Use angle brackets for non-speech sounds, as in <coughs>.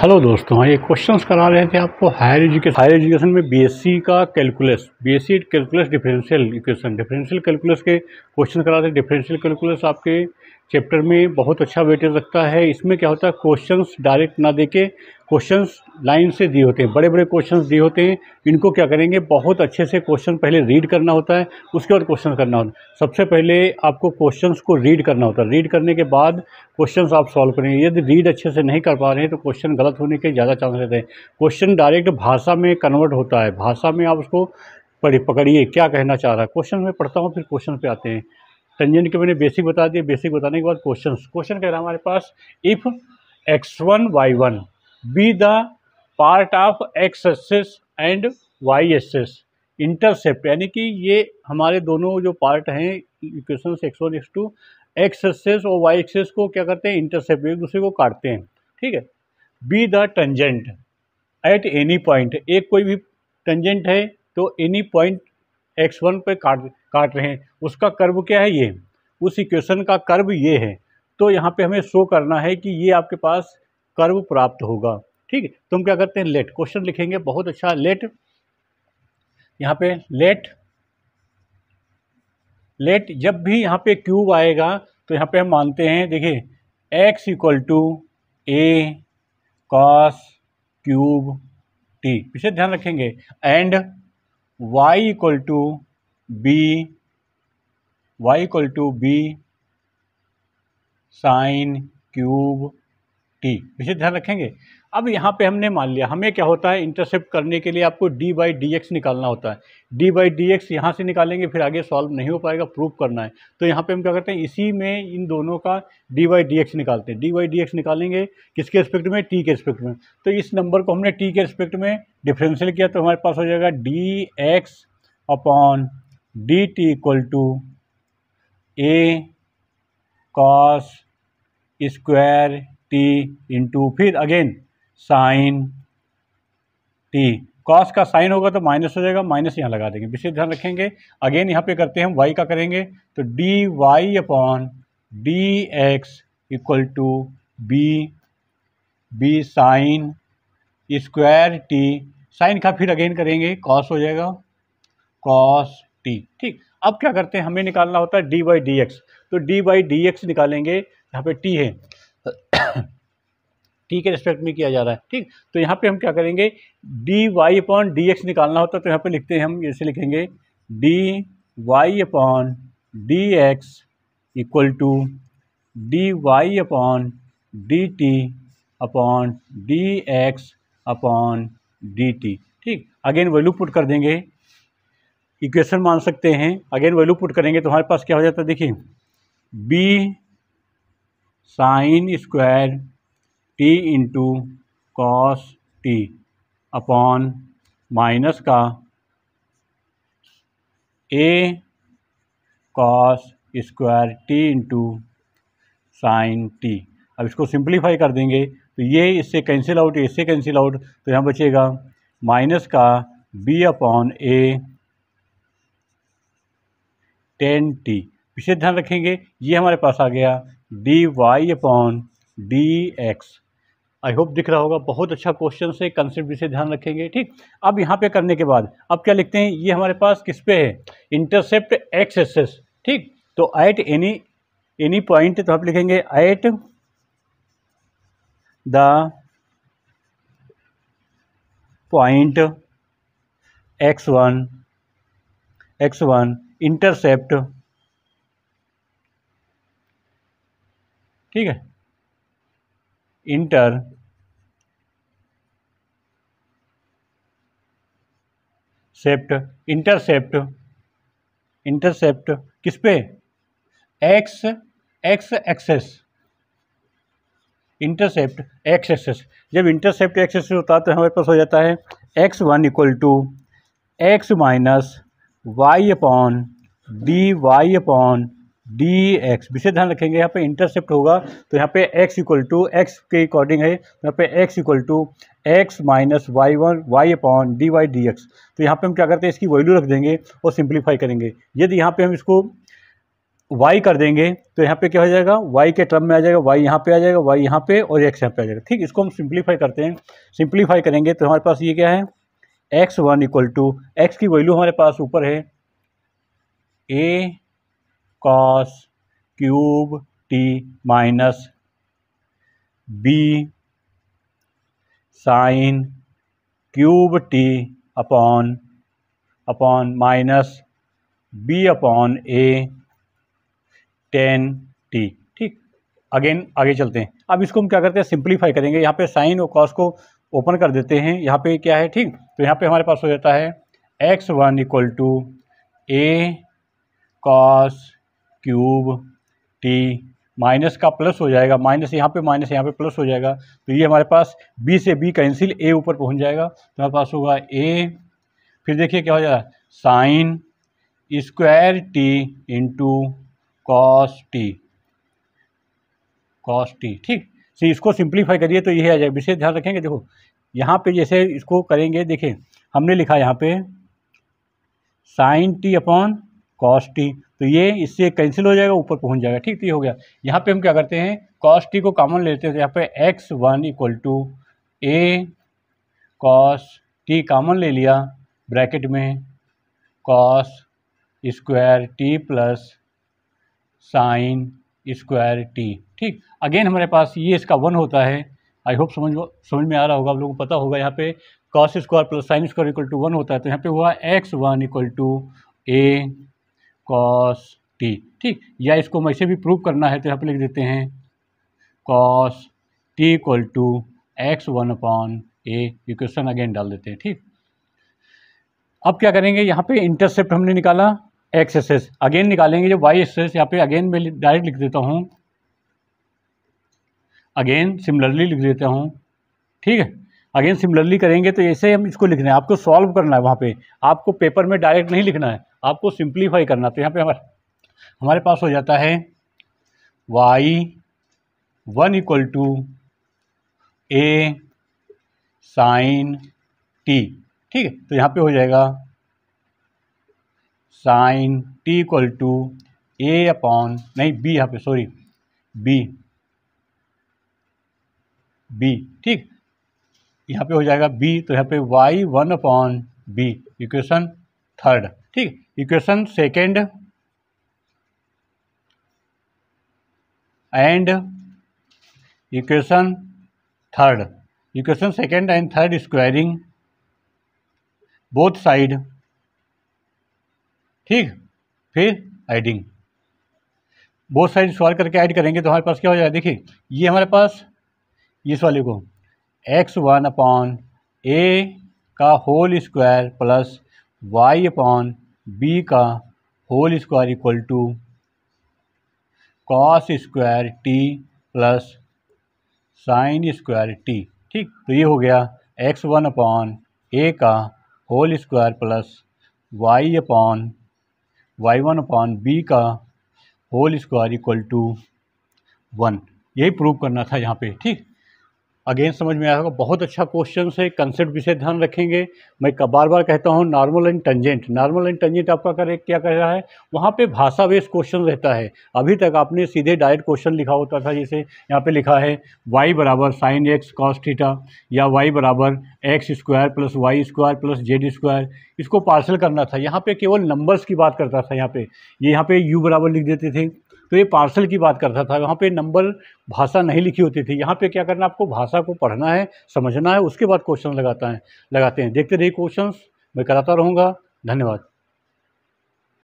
hello दोस्तों हाँ, ये क्वेश्चंस करा रहे थे आपको हायर एजुकेशन हायर एजुकेशन में बीएससी का calculus BSc calculus differential equation differential calculus के क्वेश्चन करा रहे डिफरेंशियल कैलकुलस आपके चैप्टर में बहुत अच्छा वेटेज रखता है इसमें क्या होता है क्वेश्चंस डायरेक्ट ना दे के क्वेश्चंस लाइन से दिए होते हैं बड़े बड़े क्वेश्चंस दिए होते हैं इनको क्या करेंगे बहुत अच्छे से क्वेश्चन पहले रीड करना होता है उसके बाद क्वेश्चन करना होता है सबसे पहले आपको क्वेश्चंस को रीड करना होता है रीड करने के बाद क्वेश्चन आप सॉल्व करेंगे यदि रीड अच्छे से नहीं कर पा रहे हैं तो क्वेश्चन गलत होने के ज़्यादा चांस रहते हैं क्वेश्चन डायरेक्ट भाषा में कन्वर्ट होता है भाषा में आप उसको पढ़ी पकड़िए क्या कहना चाह रहा है क्वेश्चन में पढ़ता हूँ फिर क्वेश्चन पर आते हैं संजय ने के मैंने बेसिक बता दिया बेसिक बताने के बाद क्वेश्चन क्वेश्चन कह रहा हमारे पास if x one y one be the part of x axis and y axis intercept यानी कि ये हमारे दोनों जो पार्ट हैं equation x one x two x axis और वाई एक्सेस को क्या करते हैं इंटरसेप्ट एक दूसरे को काटते हैं ठीक है be the tangent at any point एक कोई भी टंजेंट है तो एनी पॉइंट एक्स वन पर काट काट रहे हैं उसका कर्व क्या है ये उस इक्वेशन का कर्व ये है तो यहाँ पे हमें शो करना है कि ये आपके पास कर्व प्राप्त होगा ठीक है तो हम क्या करते हैं लेट क्वेश्चन लिखेंगे बहुत अच्छा लेट यहाँ पे लेट लेट जब भी यहाँ पे क्यूब आएगा तो यहाँ पे हम मानते हैं देखिए x equal to a cos cube t पीछे ध्यान रखेंगे and y equal to b y equal to b sine cube t इसे ध्यान रखेंगे अब यहाँ पे हमने मान लिया हमें क्या होता है इंटरसेप्ट करने के लिए आपको डी बाई डी एक्स निकालना होता है डी बाई डी एक्स यहाँ से निकालेंगे फिर आगे सॉल्व नहीं हो पाएगा प्रूव करना है तो यहाँ पे हम क्या करते हैं इसी में इन दोनों का डी बाई डी एक्स निकालते हैं डी बाई डी एक्स निकालेंगे किसके रिस्पेक्ट में टी के रिस्पेक्ट में तो इस नंबर को हमने टी के रिस्पेक्ट में डिफ्रेंशियल किया तो हमारे पास हो जाएगा d x upon d t equal to a cos square t into फिर अगेन साइन टी कॉस का साइन होगा तो माइनस हो जाएगा माइनस यहाँ लगा देंगे विशेष ध्यान रखेंगे अगेन यहाँ पे करते हैं हम वाई का करेंगे तो d y upon d x equal to b b sine square t sine का फिर अगेन करेंगे कॉस हो जाएगा कॉस तीन ठीक अब क्या करते हैं हमें निकालना होता है डी वाई डी एक्स तो डी वाई डी एक्स निकालेंगे यहाँ पे टी है टी <coughs> के रेस्पेक्ट में किया जा रहा है ठीक तो यहाँ पे हम क्या करेंगे d y upon d x निकालना होता है तो यहाँ पे लिखते हैं हम ऐसे लिखेंगे d y upon d x equal to d y upon d t upon d x upon d t ठीक अगेन वैल्यू पुट कर देंगे इक्वेशन मान सकते हैं अगेन वैल्यू पुट करेंगे तो हमारे पास क्या हो जाता है देखिए b sine square t into cos t upon minus का a cos square t into sine t अब इसको सिंप्लीफाई कर देंगे तो ये इससे कैंसिल आउट इससे कैंसिल आउट तो यहाँ बचेगा माइनस का b upon a tan t विशेष ध्यान रखेंगे ये हमारे पास आ गया d y upon d x I hope दिख रहा होगा बहुत अच्छा क्वेश्चन से कंसेप्ट से ध्यान रखेंगे ठीक अब यहाँ पे करने के बाद अब क्या लिखते हैं ये हमारे पास किस पे है इंटरसेप्ट एक्स एस एस ठीक तो एट एनी एनी पॉइंट तो आप लिखेंगे at the point x one x one intercept ठीक है इंटर सेप्ट इंटरसेप्ट इंटरसेप्ट किस पे x x axis intercept x axis जब इंटरसेप्ट एक्सेस होता है तो हमारे पास हो जाता है x one equal to x minus y upon d y upon d x विशेष ध्यान रखेंगे यहाँ पे इंटरसेप्ट होगा तो यहाँ पे x इक्वल टू एक्स के अकॉर्डिंग है तो यहाँ पे x equal to x minus y one y upon d y d x तो यहाँ पे हम क्या करते हैं इसकी वैल्यू रख देंगे और सिंप्लीफाई करेंगे यदि यहाँ पे हम इसको y कर देंगे तो यहाँ पे क्या हो जाएगा y के टर्म में आ जाएगा y यहाँ पे आ जाएगा y यहाँ पे और x यहाँ पे आ जाएगा ठीक इसको हम सिंप्लीफाई करते हैं सिंप्लीफाई करेंगे तो हमारे पास ये क्या है x one equal to x की वैल्यू हमारे पास ऊपर है a cos cube t minus b sine cube t upon upon minus b upon a tan t ठीक अगेन आगे चलते हैं अब इसको हम क्या करते हैं सिंप्लीफाई करेंगे यहाँ पे साइन और कॉस को ओपन कर देते हैं यहाँ पे क्या है ठीक तो यहाँ पे हमारे पास हो जाता है x one equal to a cos cube t minus का प्लस हो जाएगा माइनस यहाँ पे माइनस यहाँ पे प्लस हो जाएगा तो ये हमारे पास बी से बी कैंसिल ए ऊपर पहुँच जाएगा तो हमारे पास होगा ए फिर देखिए क्या हो जाएगा sine square t into cos t cos t ठीक से इसको सिंप्लीफाई करिए तो ये आ जाएगा विशेष ध्यान रखेंगे देखो यहाँ पे जैसे इसको करेंगे देखें हमने लिखा यहाँ पे sine t upon cos t तो ये इससे कैंसिल हो जाएगा ऊपर पहुँच जाएगा ठीक तो ये हो गया यहाँ पे हम क्या करते हैं कॉस टी को कॉमन लेते हैं तो यहाँ पे x one equal to a cos t common ले लिया ब्रैकेट में cos square t plus sine square t ठीक अगेन हमारे पास ये इसका वन होता है आई होप समझ समझ में आ रहा होगा आप लोगों को पता होगा यहाँ पे cos square plus sine square equal to one होता है तो यहाँ पे हुआ x one equal to a cos t ठीक या इसको हम ऐसे भी प्रूव करना है तो यहाँ पे लिख देते हैं cos t equal to x one upon a ये क्वेश्चन अगेन डाल देते हैं ठीक अब क्या करेंगे यहाँ पे इंटरसेप्ट हमने निकाला एक्स एस एस अगेन निकालेंगे जो वाई एस एस यहाँ पे अगेन मैं डायरेक्ट लिख देता हूँ अगेन सिमिलरली लिख देता हूँ ठीक है अगेन सिमिलरली करेंगे तो ऐसे हम इसको लिखना है आपको सॉल्व करना है वहाँ पे आपको पेपर में डायरेक्ट नहीं लिखना है आपको सिंप्लीफाई करना तो यहाँ पे हमारे हमारे पास हो जाता है y one equal to a sine t ठीक है तो यहाँ पे हो जाएगा sine t equal to a upon नहीं बी यहाँ पे सॉरी बी बी ठीक यहाँ पे हो जाएगा बी तो यहाँ पे y one upon b equation third ठीक equation second and equation third equation second and third squaring both side ठीक फिर एडिंग बोथ साइड स्क्वायर करके ऐड करेंगे तो हमारे पास क्या हो जाएगा देखिए ये हमारे पास इस वाले को एक्स वन अपॉन ए का whole square plus y upon b का whole square equal to cos square t plus sine square t ठीक तो ये हो गया एक्स वन अपॉन ए का whole square plus y upon y one upon b का whole square equal to one यही prove करना था यहाँ पे ठीक अगेन समझ में आया बहुत अच्छा क्वेश्चन है कंसेप्ट विषय ध्यान रखेंगे मैं बार बार कहता हूँ normal and tangent normal and tangent आपका करे क्या कह रहा है वहाँ पे भाषा बेस्ड क्वेश्चन रहता है अभी तक आपने सीधे डायरेक्ट क्वेश्चन लिखा होता था जैसे यहाँ पे लिखा है वाई बराबर साइन एक्स कॉस थीटा या वाई बराबर x square plus y square plus z square इसको पार्सल करना था यहाँ पे केवल नंबर्स की बात करता था यहाँ पे ये यहाँ पे यू बराबर लिख देते थे तो ये पार्सल की बात करता था वहाँ पे नंबर भाषा नहीं लिखी होती थी यहाँ पे क्या करना आपको भाषा को पढ़ना है समझना है उसके बाद क्वेश्चन लगाता है लगाते हैं देखते रहिए क्वेश्चन मैं कराता रहूँगा धन्यवाद